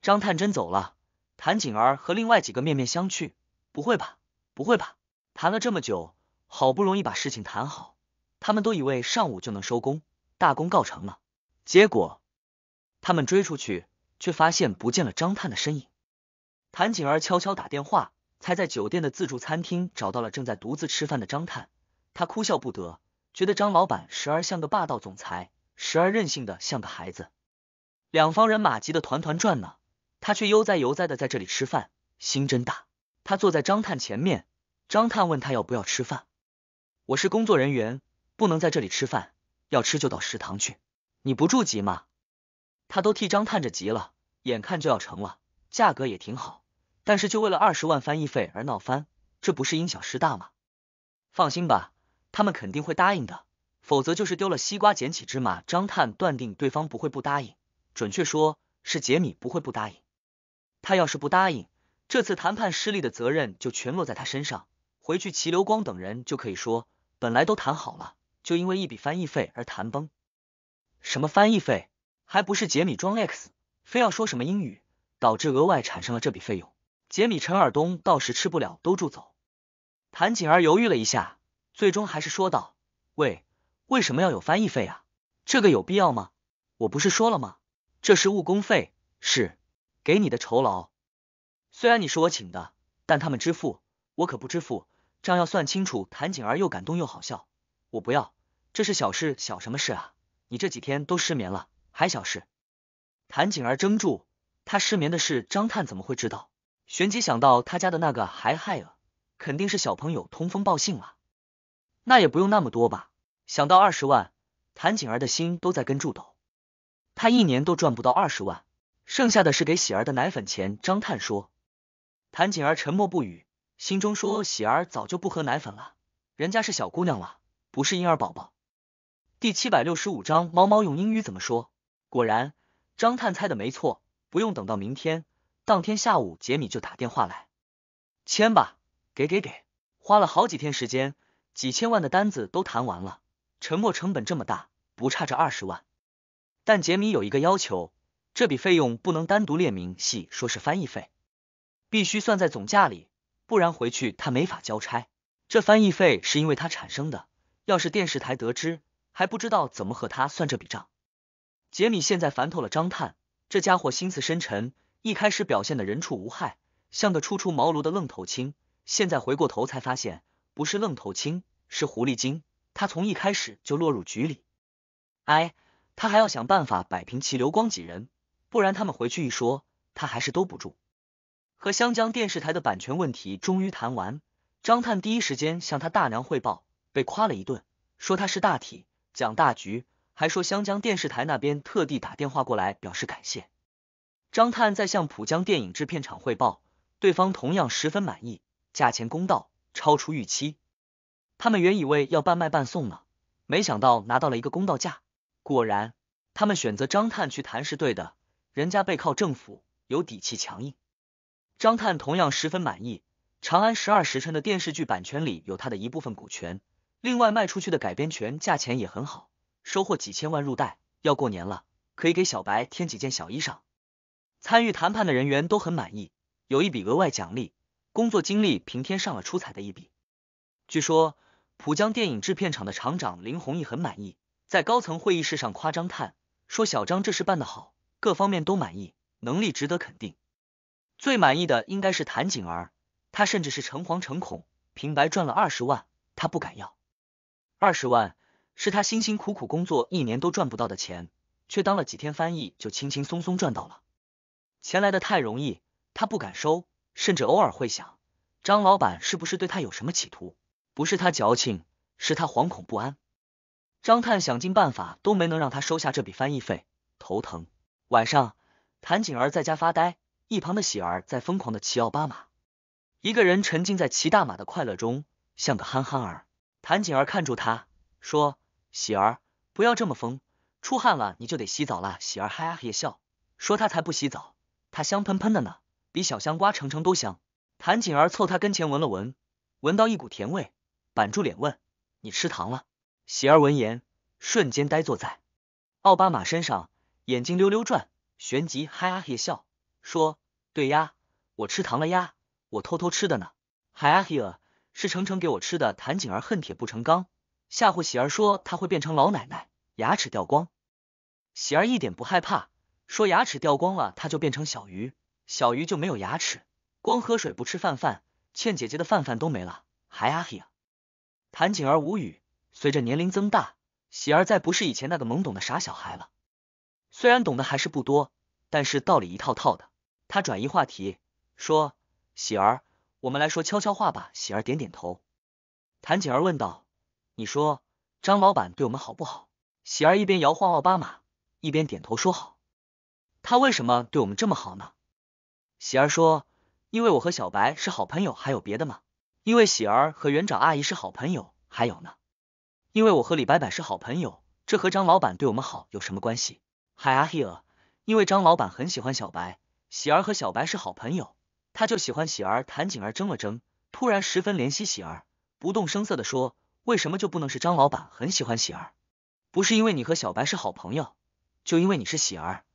张探真走了。谭景儿和另外几个面面相觑：“不会吧，不会吧！”谈了这么久，好不容易把事情谈好，他们都以为上午就能收工，大功告成了。结果他们追出去，却发现不见了张探的身影。谭景儿悄悄打电话，才在酒店的自助餐厅找到了正在独自吃饭的张探。他哭笑不得，觉得张老板时而像个霸道总裁，时而任性的像个孩子。两方人马急得团团转呢，他却悠哉悠哉的在这里吃饭，心真大。他坐在张探前面，张探问他要不要吃饭。我是工作人员，不能在这里吃饭，要吃就到食堂去。你不住急吗？他都替张探着急了，眼看就要成了，价格也挺好。但是就为了二十万翻译费而闹翻，这不是因小失大吗？放心吧，他们肯定会答应的，否则就是丢了西瓜捡起芝麻。张探断定对方不会不答应，准确说是杰米不会不答应。他要是不答应，这次谈判失利的责任就全落在他身上。回去齐流光等人就可以说，本来都谈好了，就因为一笔翻译费而谈崩。什么翻译费？还不是杰米装 X，非要说什么英语，导致额外产生了这笔费用。杰米陈尔东到时吃不了都住走，谭景儿犹豫了一下，最终还是说道：“喂，为什么要有翻译费啊？这个有必要吗？我不是说了吗？这是误工费，是给你的酬劳。虽然你是我请的，但他们支付，我可不支付，账要算清楚。”谭景儿又感动又好笑：“我不要，这是小事，小什么事啊？你这几天都失眠了，还小事？”谭景儿怔住，他失眠的事，张探怎么会知道？旋即想到他家的那个还害了，肯定是小朋友通风报信了。那也不用那么多吧？想到二十万，谭景儿的心都在跟住抖。他一年都赚不到二十万，剩下的是给喜儿的奶粉钱。张探说，谭景儿沉默不语，心中说：喜儿早就不喝奶粉了，人家是小姑娘了，不是婴儿宝宝。第七百六十五章猫猫用英语怎么说？果然，张探猜的没错，不用等到明天。当天下午，杰米就打电话来，签吧，给给给，花了好几天时间，几千万的单子都谈完了，沉没成本这么大，不差这二十万。但杰米有一个要求，这笔费用不能单独列明细，说是翻译费，必须算在总价里，不然回去他没法交差。这翻译费是因为他产生的，要是电视台得知，还不知道怎么和他算这笔账。杰米现在烦透了张探，这家伙心思深沉。一开始表现的人畜无害，像个初出茅庐的愣头青。现在回过头才发现，不是愣头青，是狐狸精。他从一开始就落入局里。哎，他还要想办法摆平齐流光几人，不然他们回去一说，他还是兜不住。和湘江电视台的版权问题终于谈完，张探第一时间向他大娘汇报，被夸了一顿，说他是大体讲大局，还说湘江电视台那边特地打电话过来表示感谢。张探在向浦江电影制片厂汇报，对方同样十分满意，价钱公道，超出预期。他们原以为要半卖半送呢，没想到拿到了一个公道价。果然，他们选择张探去谈是对的，人家背靠政府，有底气强硬。张探同样十分满意，《长安十二时辰》的电视剧版权里有他的一部分股权，另外卖出去的改编权价钱也很好，收获几千万入袋。要过年了，可以给小白添几件小衣裳。参与谈判的人员都很满意，有一笔额外奖励，工作经历平添上了出彩的一笔。据说浦江电影制片厂的厂长林弘毅很满意，在高层会议室上夸张叹说：“小张这事办得好，各方面都满意，能力值得肯定。”最满意的应该是谭景儿，他甚至是诚惶诚恐，平白赚了二十万，他不敢要。二十万是他辛辛苦苦工作一年都赚不到的钱，却当了几天翻译就轻轻松松赚到了。钱来的太容易，他不敢收，甚至偶尔会想张老板是不是对他有什么企图？不是他矫情，是他惶恐不安。张探想尽办法都没能让他收下这笔翻译费，头疼。晚上，谭景儿在家发呆，一旁的喜儿在疯狂的骑奥巴马，一个人沉浸在骑大马的快乐中，像个憨憨儿。谭景儿看住他，说：“喜儿，不要这么疯，出汗了你就得洗澡啦。”喜儿哈哈也笑，说：“他才不洗澡。”它香喷喷的呢，比小香瓜成成都香。谭锦儿凑他跟前闻了闻，闻到一股甜味，板住脸问：“你吃糖了？”喜儿闻言，瞬间呆坐在奥巴马身上，眼睛溜溜转，旋即哈啊嘿笑，说：“对呀，我吃糖了呀，我偷偷吃的呢。哈啊嘿，是程程给我吃的。”谭锦儿恨铁不成钢，吓唬喜儿说他会变成老奶奶，牙齿掉光。喜儿一点不害怕。说牙齿掉光了，它就变成小鱼，小鱼就没有牙齿，光喝水不吃饭饭，欠姐姐的饭饭都没了，还阿嘿啊！谭景儿无语。随着年龄增大，喜儿再不是以前那个懵懂的傻小孩了，虽然懂得还是不多，但是道理一套套的。他转移话题说：“喜儿，我们来说悄悄话吧。”喜儿点点头。谭景儿问道：“你说张老板对我们好不好？”喜儿一边摇晃奥巴马，一边点头说好。他为什么对我们这么好呢？喜儿说，因为我和小白是好朋友。还有别的吗？因为喜儿和园长阿姨是好朋友。还有呢？因为我和李伯伯是好朋友。这和张老板对我们好有什么关系？海阿希尔，因为张老板很喜欢小白，喜儿和小白是好朋友，他就喜欢喜儿。谭景儿争了争，突然十分怜惜喜儿，不动声色的说，为什么就不能是张老板很喜欢喜儿？不是因为你和小白是好朋友，就因为你是喜儿。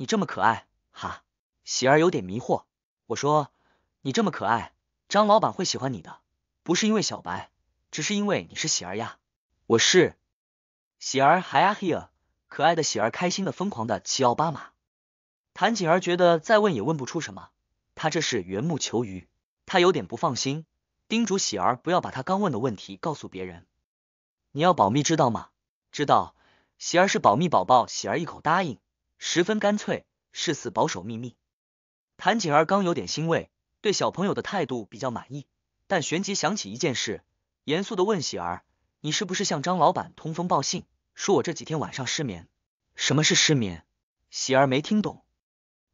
你这么可爱，哈，喜儿有点迷惑。我说，你这么可爱，张老板会喜欢你的，不是因为小白，只是因为你是喜儿呀。我是喜儿还呀，Here！可爱的喜儿开心的、疯狂的骑奥巴马。谭景儿觉得再问也问不出什么，他这是缘木求鱼。他有点不放心，叮嘱喜儿不要把他刚问的问题告诉别人，你要保密知道吗？知道，喜儿是保密宝宝，喜儿一口答应。十分干脆，誓死保守秘密。谭锦儿刚有点欣慰，对小朋友的态度比较满意，但旋即想起一件事，严肃的问喜儿：“你是不是向张老板通风报信，说我这几天晚上失眠？”什么是失眠？喜儿没听懂，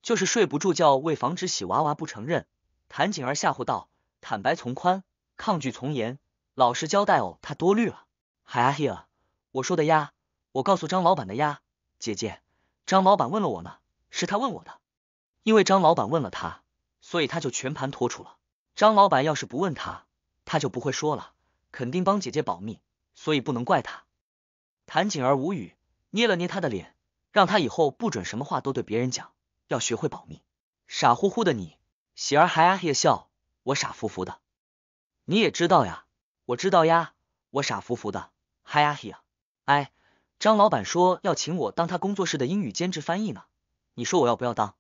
就是睡不住觉。为防止喜娃娃不承认，谭锦儿吓唬道：“坦白从宽，抗拒从严，老实交代哦。”他多虑了，嗨呀，黑了。我说的呀，我告诉张老板的呀，姐姐。张老板问了我呢，是他问我的，因为张老板问了他，所以他就全盘托出了。张老板要是不问他，他就不会说了，肯定帮姐姐保密，所以不能怪他。谭锦儿无语，捏了捏他的脸，让他以后不准什么话都对别人讲，要学会保密。傻乎乎的你，喜儿还啊嘿笑，我傻乎乎的，你也知道呀，我知道呀，我傻乎乎的，还啊嘿哎。张老板说要请我当他工作室的英语兼职翻译呢，你说我要不要当？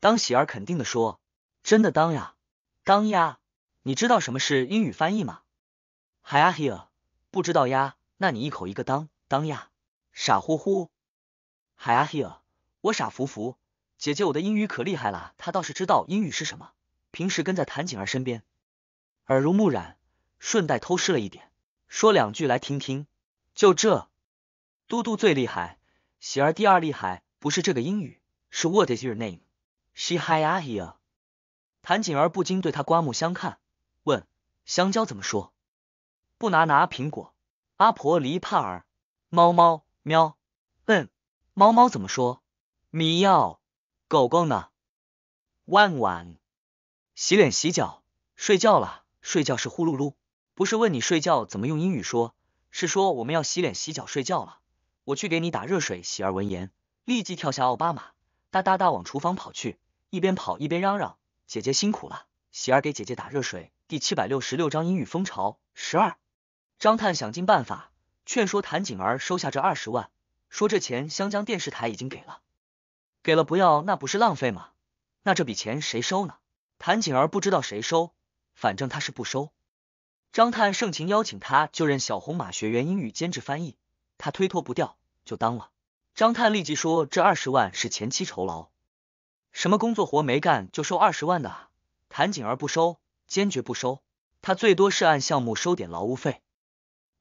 当喜儿肯定的说：“真的当呀，当呀！”你知道什么是英语翻译吗？Hi here，不知道呀，那你一口一个当当呀，傻乎乎。Hi here，我傻乎乎。姐姐，我的英语可厉害了。她倒是知道英语是什么，平时跟在谭景儿身边，耳濡目染，顺带偷师了一点，说两句来听听，就这。嘟嘟最厉害，喜儿第二厉害。不是这个英语，是 What is your name? She hi ah here。谭锦儿不禁对他刮目相看，问：香蕉怎么说？不拿拿苹果，阿婆梨帕儿。猫猫喵，嗯，猫猫怎么说？迷要。狗狗呢万 n 洗脸洗脚，睡觉了。睡觉是呼噜噜，不是问你睡觉怎么用英语说，是说我们要洗脸洗脚睡觉了。我去给你打热水。喜儿闻言，立即跳下奥巴马，哒哒哒往厨房跑去，一边跑一边嚷嚷：“姐姐辛苦了，喜儿给姐姐打热水。”第七百六十六章英语风潮。十二张探想尽办法劝说谭景儿收下这二十万，说这钱湘江电视台已经给了，给了不要那不是浪费吗？那这笔钱谁收呢？谭景儿不知道谁收，反正他是不收。张探盛情邀请他就任小红马学员英语兼职翻译，他推脱不掉。就当了，张探立即说，这二十万是前期酬劳，什么工作活没干就收二十万的啊？谭景儿不收，坚决不收，他最多是按项目收点劳务费。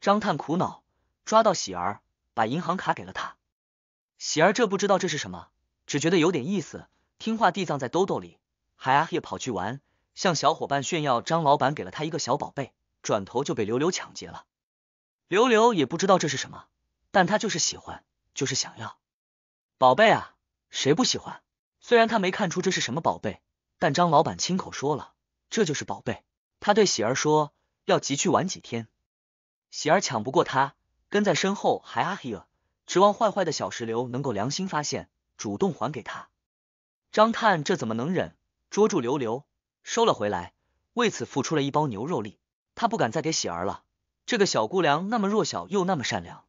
张探苦恼，抓到喜儿，把银行卡给了他。喜儿这不知道这是什么，只觉得有点意思，听话地藏在兜兜里，还阿嘿跑去玩，向小伙伴炫耀张老板给了他一个小宝贝，转头就被刘刘抢劫了。刘刘也不知道这是什么。但他就是喜欢，就是想要宝贝啊，谁不喜欢？虽然他没看出这是什么宝贝，但张老板亲口说了，这就是宝贝。他对喜儿说要急去玩几天，喜儿抢不过他，跟在身后还阿黑了，指望坏坏的小石榴能够良心发现，主动还给他。张探这怎么能忍？捉住刘刘，收了回来，为此付出了一包牛肉粒。他不敢再给喜儿了，这个小姑娘那么弱小又那么善良。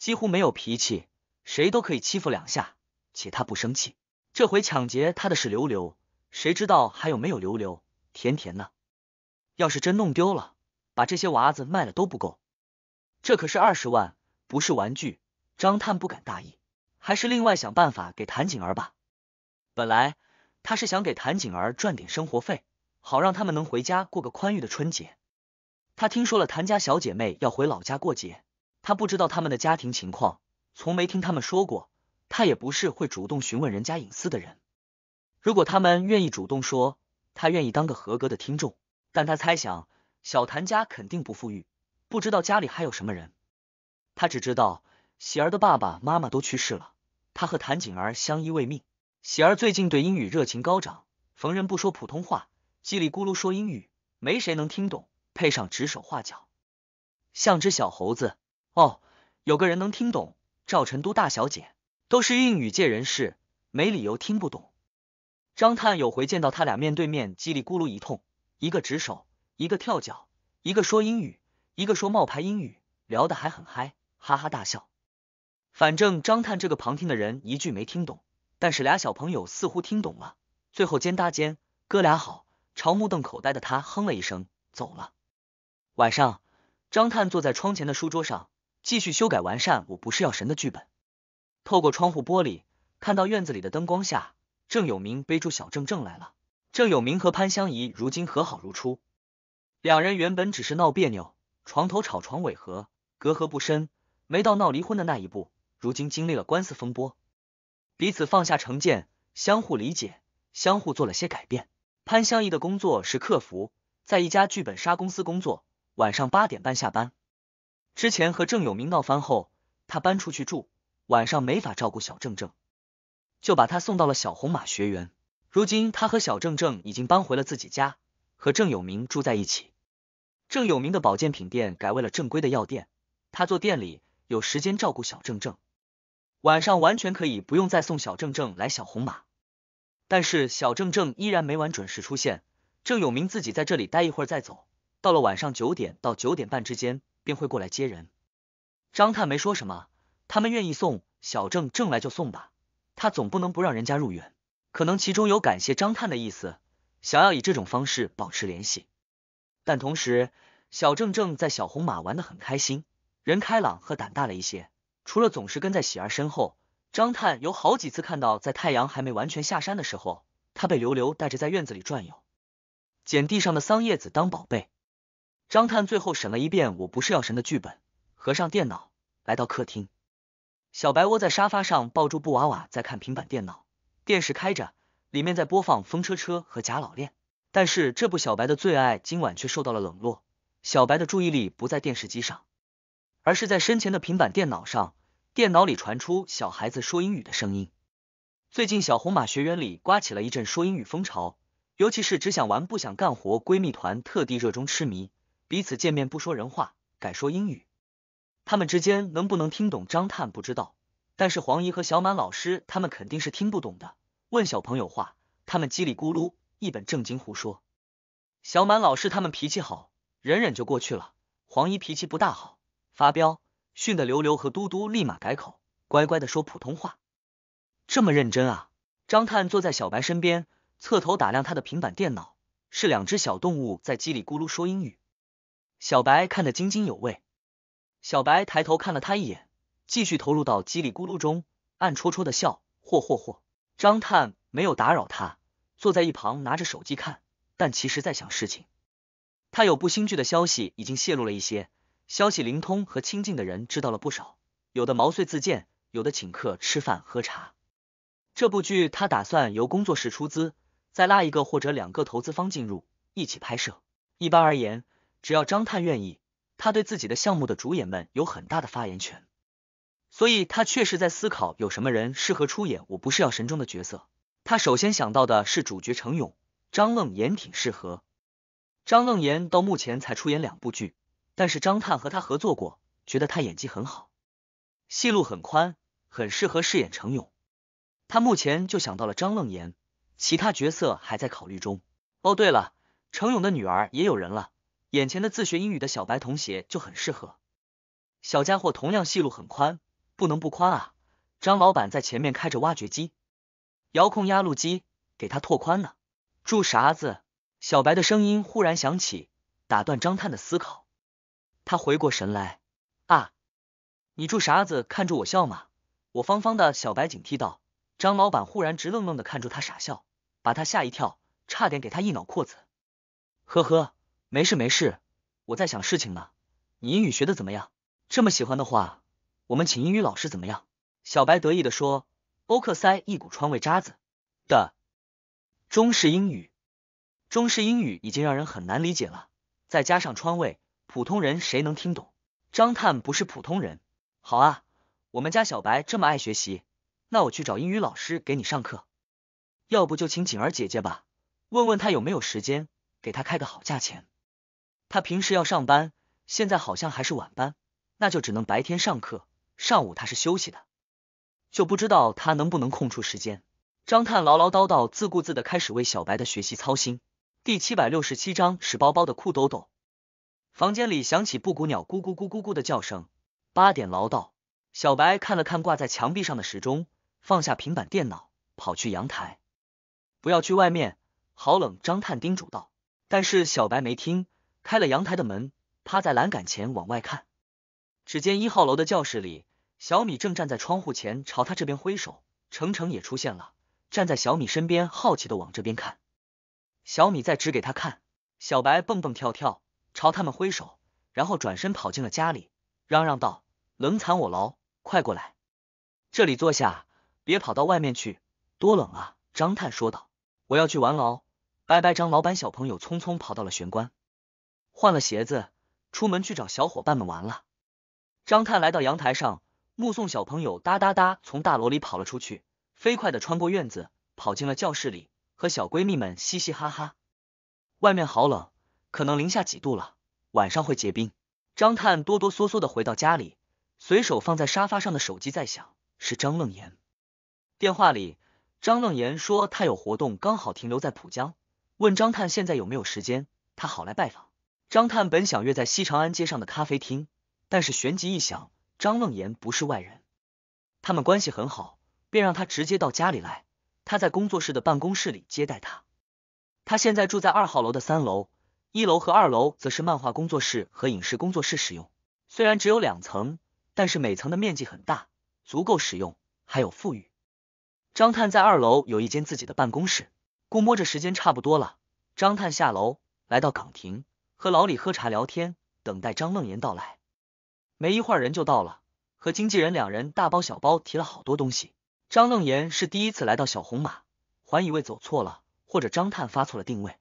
几乎没有脾气，谁都可以欺负两下，且他不生气。这回抢劫他的是刘刘，谁知道还有没有刘刘、甜甜呢？要是真弄丢了，把这些娃子卖了都不够。这可是二十万，不是玩具。张探不敢大意，还是另外想办法给谭景儿吧。本来他是想给谭景儿赚点生活费，好让他们能回家过个宽裕的春节。他听说了谭家小姐妹要回老家过节。他不知道他们的家庭情况，从没听他们说过。他也不是会主动询问人家隐私的人。如果他们愿意主动说，他愿意当个合格的听众。但他猜想，小谭家肯定不富裕，不知道家里还有什么人。他只知道，喜儿的爸爸妈妈都去世了，他和谭景儿相依为命。喜儿最近对英语热情高涨，逢人不说普通话，叽里咕噜说英语，没谁能听懂，配上指手画脚，像只小猴子。哦，有个人能听懂。赵成都大小姐都是英语界人士，没理由听不懂。张探有回见到他俩面对面叽里咕噜一通，一个指手，一个跳脚，一个说英语，一个说冒牌英语，聊的还很嗨，哈哈大笑。反正张探这个旁听的人一句没听懂，但是俩小朋友似乎听懂了，最后肩搭肩，哥俩好，朝目瞪口呆的他哼了一声，走了。晚上，张探坐在窗前的书桌上。继续修改完善《我不是药神》的剧本。透过窗户玻璃，看到院子里的灯光下，郑有明背住小郑正来了。郑有明和潘香怡如今和好如初。两人原本只是闹别扭，床头吵床尾和，隔阂不深，没到闹离婚的那一步。如今经历了官司风波，彼此放下成见，相互理解，相互做了些改变。潘香怡的工作是客服，在一家剧本杀公司工作，晚上八点半下班。之前和郑有明闹翻后，他搬出去住，晚上没法照顾小正正，就把他送到了小红马学园。如今他和小正正已经搬回了自己家，和郑有明住在一起。郑有明的保健品店改为了正规的药店，他做店里有时间照顾小正正，晚上完全可以不用再送小正正来小红马。但是小正正依然每晚准时出现，郑有明自己在这里待一会儿再走，到了晚上九点到九点半之间。便会过来接人。张探没说什么，他们愿意送小郑正来就送吧，他总不能不让人家入园。可能其中有感谢张探的意思，想要以这种方式保持联系。但同时，小郑正在小红马玩的很开心，人开朗和胆大了一些。除了总是跟在喜儿身后，张探有好几次看到，在太阳还没完全下山的时候，他被刘刘带着在院子里转悠，捡地上的桑叶子当宝贝。张探最后审了一遍《我不是药神》的剧本，合上电脑，来到客厅。小白窝在沙发上，抱住布娃娃，在看平板电脑。电视开着，里面在播放《风车车》和《假老练》，但是这部小白的最爱今晚却受到了冷落。小白的注意力不在电视机上，而是在身前的平板电脑上。电脑里传出小孩子说英语的声音。最近小红马学员里刮起了一阵说英语风潮，尤其是只想玩不想干活闺蜜团特地热衷痴迷。彼此见面不说人话，改说英语。他们之间能不能听懂，张探不知道。但是黄姨和小满老师他们肯定是听不懂的。问小朋友话，他们叽里咕噜，一本正经胡说。小满老师他们脾气好，忍忍就过去了。黄姨脾气不大好，发飙训得刘刘和嘟嘟立马改口，乖乖的说普通话。这么认真啊！张探坐在小白身边，侧头打量他的平板电脑，是两只小动物在叽里咕噜说英语。小白看得津津有味，小白抬头看了他一眼，继续投入到叽里咕噜中，暗戳戳的笑。嚯嚯嚯！张探没有打扰他，坐在一旁拿着手机看，但其实在想事情。他有部新剧的消息已经泄露了一些，消息灵通和亲近的人知道了不少，有的毛遂自荐，有的请客吃饭喝茶。这部剧他打算由工作室出资，再拉一个或者两个投资方进入，一起拍摄。一般而言。只要张探愿意，他对自己的项目的主演们有很大的发言权，所以他确实在思考有什么人适合出演《我不是药神》中的角色。他首先想到的是主角程勇，张愣言挺适合。张愣言到目前才出演两部剧，但是张探和他合作过，觉得他演技很好，戏路很宽，很适合饰演程勇。他目前就想到了张愣言，其他角色还在考虑中。哦，对了，程勇的女儿也有人了。眼前的自学英语的小白童鞋就很适合，小家伙同样戏路很宽，不能不宽啊！张老板在前面开着挖掘机，遥控压路机给他拓宽呢。住啥子？小白的声音忽然响起，打断张探的思考。他回过神来，啊，你住啥子？看住我笑吗？我方方的小白警惕道。张老板忽然直愣愣的看住他傻笑，把他吓一跳，差点给他一脑阔子。呵呵。没事没事，我在想事情呢。你英语学的怎么样？这么喜欢的话，我们请英语老师怎么样？小白得意的说：“欧克塞一股川味渣子的中式英语，中式英语已经让人很难理解了，再加上川味，普通人谁能听懂？”张探不是普通人，好啊，我们家小白这么爱学习，那我去找英语老师给你上课，要不就请景儿姐姐吧，问问她有没有时间，给她开个好价钱。他平时要上班，现在好像还是晚班，那就只能白天上课。上午他是休息的，就不知道他能不能空出时间。张探唠唠叨叨，自顾自的开始为小白的学习操心。第七百六十七章屎包包的裤兜兜。房间里响起布谷鸟咕咕咕咕咕的叫声。八点唠叨。小白看了看挂在墙壁上的时钟，放下平板电脑，跑去阳台。不要去外面，好冷。张探叮嘱道。但是小白没听。开了阳台的门，趴在栏杆前往外看，只见一号楼的教室里，小米正站在窗户前朝他这边挥手，程程也出现了，站在小米身边，好奇的往这边看。小米在指给他看，小白蹦蹦跳跳朝他们挥手，然后转身跑进了家里，嚷嚷道：“冷惨我牢，快过来，这里坐下，别跑到外面去，多冷啊！”张探说道：“我要去玩牢，拜拜张老板小朋友。”匆匆跑到了玄关。换了鞋子，出门去找小伙伴们玩了。张探来到阳台上，目送小朋友哒哒哒从大楼里跑了出去，飞快的穿过院子，跑进了教室里，和小闺蜜们嘻嘻哈哈。外面好冷，可能零下几度了，晚上会结冰。张探哆哆嗦嗦的回到家里，随手放在沙发上的手机在响，是张愣言。电话里，张愣言说他有活动，刚好停留在浦江，问张探现在有没有时间，他好来拜访。张探本想约在西长安街上的咖啡厅，但是旋即一想，张梦妍不是外人，他们关系很好，便让他直接到家里来。他在工作室的办公室里接待他。他现在住在二号楼的三楼，一楼和二楼则是漫画工作室和影视工作室使用。虽然只有两层，但是每层的面积很大，足够使用，还有富裕。张探在二楼有一间自己的办公室。估摸着时间差不多了，张探下楼来到岗亭。和老李喝茶聊天，等待张梦妍到来。没一会儿，人就到了。和经纪人两人大包小包提了好多东西。张梦妍是第一次来到小红马，还以为走错了，或者张探发错了定位，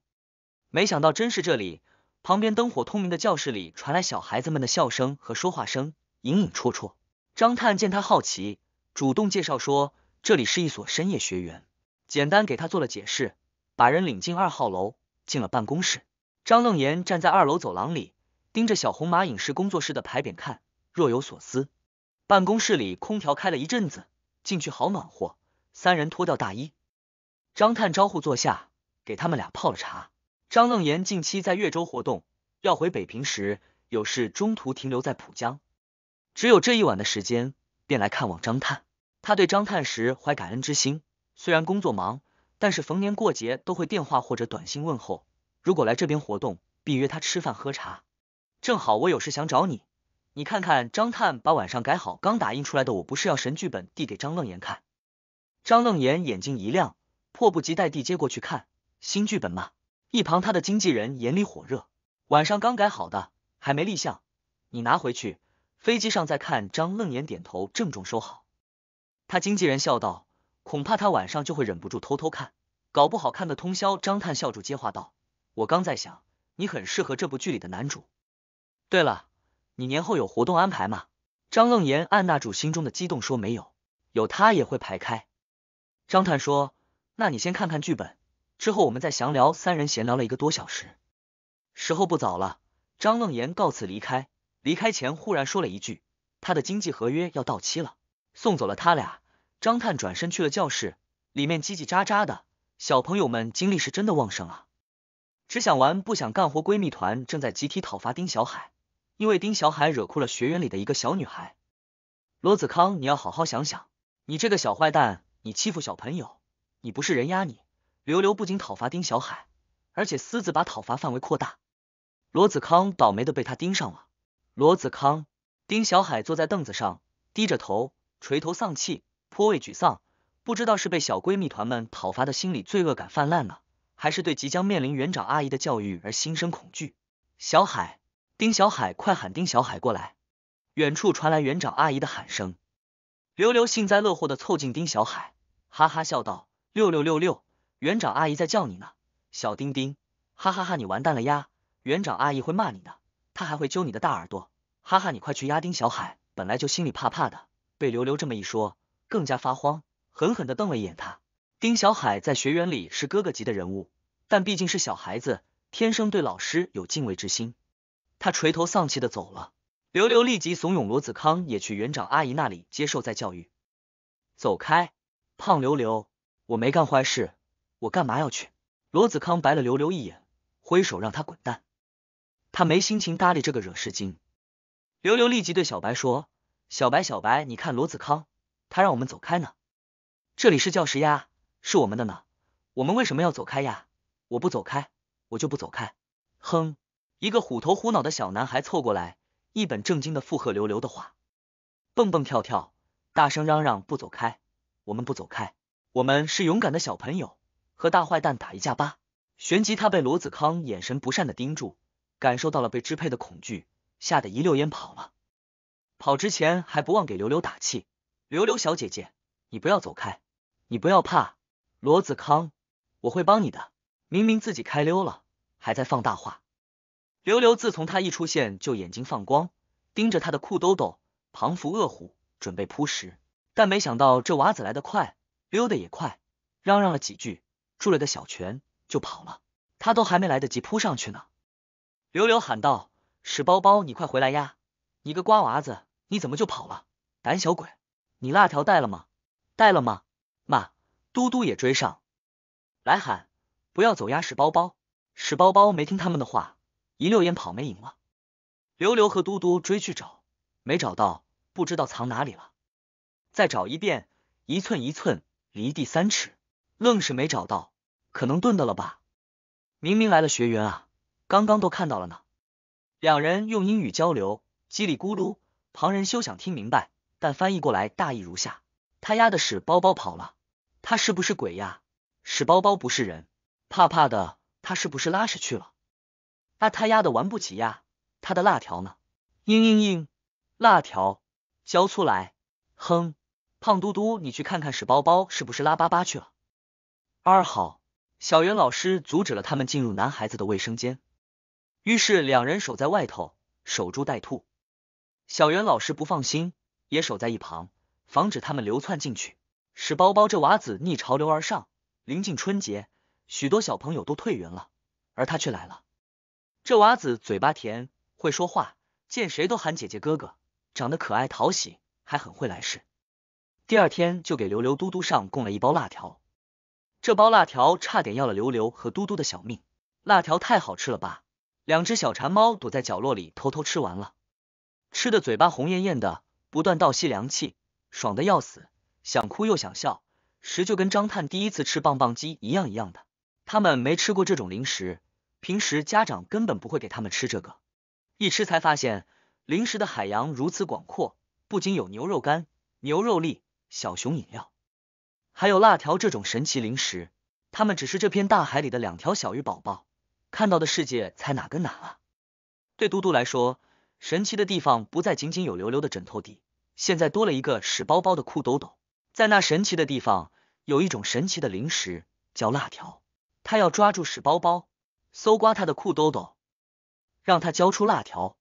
没想到真是这里。旁边灯火通明的教室里传来小孩子们的笑声和说话声，隐隐绰绰。张探见他好奇，主动介绍说这里是一所深夜学员，简单给他做了解释，把人领进二号楼，进了办公室。张愣言站在二楼走廊里，盯着小红马影视工作室的牌匾看，若有所思。办公室里空调开了一阵子，进去好暖和。三人脱掉大衣，张探招呼坐下，给他们俩泡了茶。张愣言近期在越州活动，要回北平时有事中途停留在浦江，只有这一晚的时间，便来看望张探。他对张探时怀感恩之心，虽然工作忙，但是逢年过节都会电话或者短信问候。如果来这边活动，必约他吃饭喝茶。正好我有事想找你，你看看张探把晚上改好刚打印出来的，我不是要神剧本递给张愣严看。张愣严眼睛一亮，迫不及待地接过去看新剧本吗？一旁他的经纪人眼里火热，晚上刚改好的，还没立项，你拿回去，飞机上再看。张愣严点头，郑重收好。他经纪人笑道，恐怕他晚上就会忍不住偷偷看，搞不好看个通宵。张探笑住接话道。我刚在想，你很适合这部剧里的男主。对了，你年后有活动安排吗？张愣言按捺住心中的激动说没有，有他也会排开。张探说，那你先看看剧本，之后我们再详聊。三人闲聊了一个多小时，时候不早了，张愣言告辞离开，离开前忽然说了一句，他的经济合约要到期了。送走了他俩，张探转身去了教室，里面叽叽喳喳的小朋友们精力是真的旺盛啊。只想玩不想干活，闺蜜团正在集体讨伐丁小海，因为丁小海惹哭了学员里的一个小女孩。罗子康，你要好好想想，你这个小坏蛋，你欺负小朋友，你不是人呀！你刘刘不仅讨伐丁小海，而且私自把讨伐范围扩大。罗子康倒霉的被他盯上了。罗子康，丁小海坐在凳子上，低着头，垂头丧气，颇为沮丧，不知道是被小闺蜜团们讨伐的心理罪恶感泛滥呢。还是对即将面临园长阿姨的教育而心生恐惧。小海，丁小海，快喊丁小海过来！远处传来园长阿姨的喊声。刘刘幸灾乐祸的凑近丁小海，哈哈笑道：“六六六六，园长阿姨在叫你呢，小丁丁！哈哈哈，你完蛋了呀！园长阿姨会骂你的，她还会揪你的大耳朵！哈哈，你快去压丁小海，本来就心里怕怕的，被刘刘这么一说，更加发慌，狠狠的瞪了一眼他。”丁小海在学员里是哥哥级的人物，但毕竟是小孩子，天生对老师有敬畏之心。他垂头丧气的走了。刘刘立即怂恿罗子康也去园长阿姨那里接受再教育。走开，胖刘刘，我没干坏事，我干嘛要去？罗子康白了刘刘一眼，挥手让他滚蛋。他没心情搭理这个惹事精。刘刘立即对小白说：“小白小白，你看罗子康，他让我们走开呢。这里是教室呀。”是我们的呢，我们为什么要走开呀？我不走开，我就不走开！哼！一个虎头虎脑的小男孩凑过来，一本正经的附和刘刘的话，蹦蹦跳跳，大声嚷嚷：“不走开，我们不走开，我们是勇敢的小朋友，和大坏蛋打一架吧！”旋即，他被罗子康眼神不善的盯住，感受到了被支配的恐惧，吓得一溜烟跑了。跑之前还不忘给刘刘打气：“刘刘小姐姐，你不要走开，你不要怕。”罗子康，我会帮你的。明明自己开溜了，还在放大话。刘刘自从他一出现就眼睛放光，盯着他的裤兜兜，庞福恶虎准备扑食，但没想到这娃子来得快，溜得也快，嚷嚷了几句，住了个小拳就跑了。他都还没来得及扑上去呢。刘刘喊道：“史包包，你快回来呀！你个瓜娃子，你怎么就跑了？胆小鬼！你辣条带了吗？带了吗？妈。”嘟嘟也追上来喊：“不要走！”呀，屎包包，屎包包没听他们的话，一溜烟跑没影了。刘刘和嘟嘟追去找，没找到，不知道藏哪里了。再找一遍，一寸一寸，离地三尺，愣是没找到，可能遁的了吧？明明来了学员啊，刚刚都看到了呢。两人用英语交流，叽里咕噜，旁人休想听明白，但翻译过来大意如下：他压的屎包包跑了。他是不是鬼呀？屎包包不是人，怕怕的。他是不是拉屎去了？啊，他丫的玩不起呀！他的辣条呢？嘤嘤嘤，辣条交出来！哼，胖嘟嘟，你去看看屎包包是不是拉粑粑去了。二号小袁老师阻止了他们进入男孩子的卫生间，于是两人守在外头，守株待兔。小袁老师不放心，也守在一旁，防止他们流窜进去。使包包这娃子逆潮流而上。临近春节，许多小朋友都退园了，而他却来了。这娃子嘴巴甜，会说话，见谁都喊姐姐哥哥，长得可爱讨喜，还很会来事。第二天就给刘刘、嘟嘟上供了一包辣条。这包辣条差点要了刘刘和嘟嘟的小命。辣条太好吃了吧？两只小馋猫躲在角落里偷偷吃完了，吃的嘴巴红艳艳的，不断倒吸凉气，爽的要死。想哭又想笑，食就跟张探第一次吃棒棒鸡一样一样的。他们没吃过这种零食，平时家长根本不会给他们吃这个。一吃才发现，零食的海洋如此广阔，不仅有牛肉干、牛肉粒、小熊饮料，还有辣条这种神奇零食。他们只是这片大海里的两条小鱼宝宝，看到的世界才哪跟哪啊！对嘟嘟来说，神奇的地方不再仅仅有溜溜的枕头底，现在多了一个屎包包的裤兜兜。在那神奇的地方，有一种神奇的零食叫辣条。他要抓住屎包包，搜刮他的裤兜兜，让他交出辣条。